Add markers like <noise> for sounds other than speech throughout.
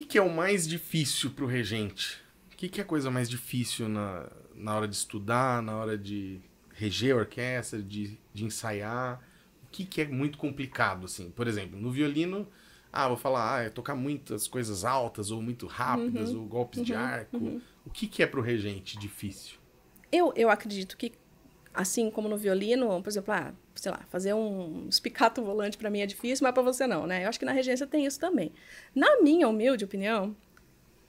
O que é o mais difícil para o regente? O que é a coisa mais difícil na, na hora de estudar, na hora de reger a orquestra, de, de ensaiar? O que, é muito complicado, assim? Por exemplo, no violino, ah, vou falar, ah, é tocar muitas coisas altas ou muito rápidas, uhum, ou golpes uhum, de arco. Uhum. O que, que é para o regente difícil? Eu, eu acredito que, assim como no violino, por exemplo, ah, sei lá, fazer um espicato volante para mim é difícil, mas para você não, né? Eu acho que na regência tem isso também. Na minha humilde opinião,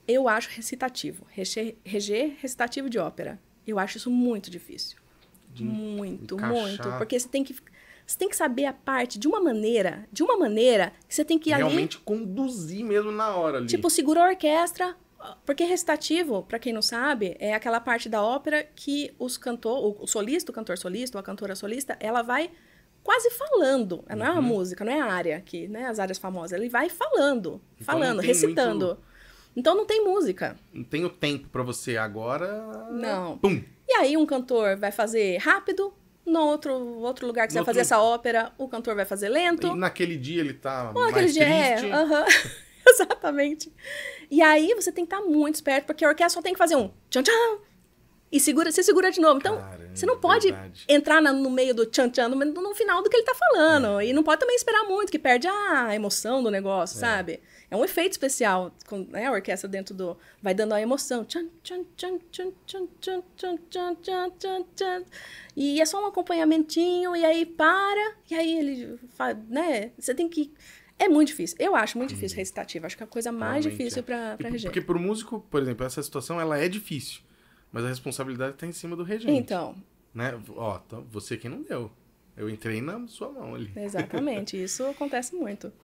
eu acho recitativo, reger, recitativo de ópera. Eu acho isso muito difícil. De muito, encaixar. muito, porque você tem que você tem que saber a parte de uma maneira, de uma maneira que você tem que realmente ali, conduzir mesmo na hora ali. Tipo, segura a orquestra, porque recitativo, para quem não sabe, é aquela parte da ópera que os cantor, o solista, o cantor solista, ou a cantora solista, ela vai quase falando. Não é uma uhum. música, não é a área aqui, né? As áreas famosas. Ele vai falando, então, falando, recitando. Muito... Então não tem música. Não tem o tempo para você agora. Não. Pum. E aí um cantor vai fazer rápido, no outro, outro lugar que no você outro... vai fazer essa ópera, o cantor vai fazer lento. E naquele dia ele tá Ou mais naquele triste. dia é, uh <laughs> -huh. Exatamente. E aí você tem que estar muito esperto, porque a orquestra só tem que fazer um tchan tchan e segura, você segura de novo. Então, Caramba, você não pode verdade. entrar na, no meio do tchan tchan, no, no, final do que ele tá falando. É. E não pode também esperar muito, que perde a emoção do negócio, é. sabe? É um efeito especial, com, né, a orquestra dentro do... Vai dando a emoção. Tchan, tchan, tchan, tchan, tchan, tchan, tchan, tchan, tchan, tchan, tchan. E é só um acompanhamentinho, e aí para, e aí ele... né? Você tem que é muito difícil. Eu acho muito difícil recitativo. Acho que é a coisa mais difícil é. para regente. Porque pro músico, por exemplo, essa situação ela é difícil. Mas a responsabilidade tá em cima do regente. Então. Né? Ó, então, você que não deu. Eu entrei na sua mão ali. Exatamente. <laughs> Isso acontece muito.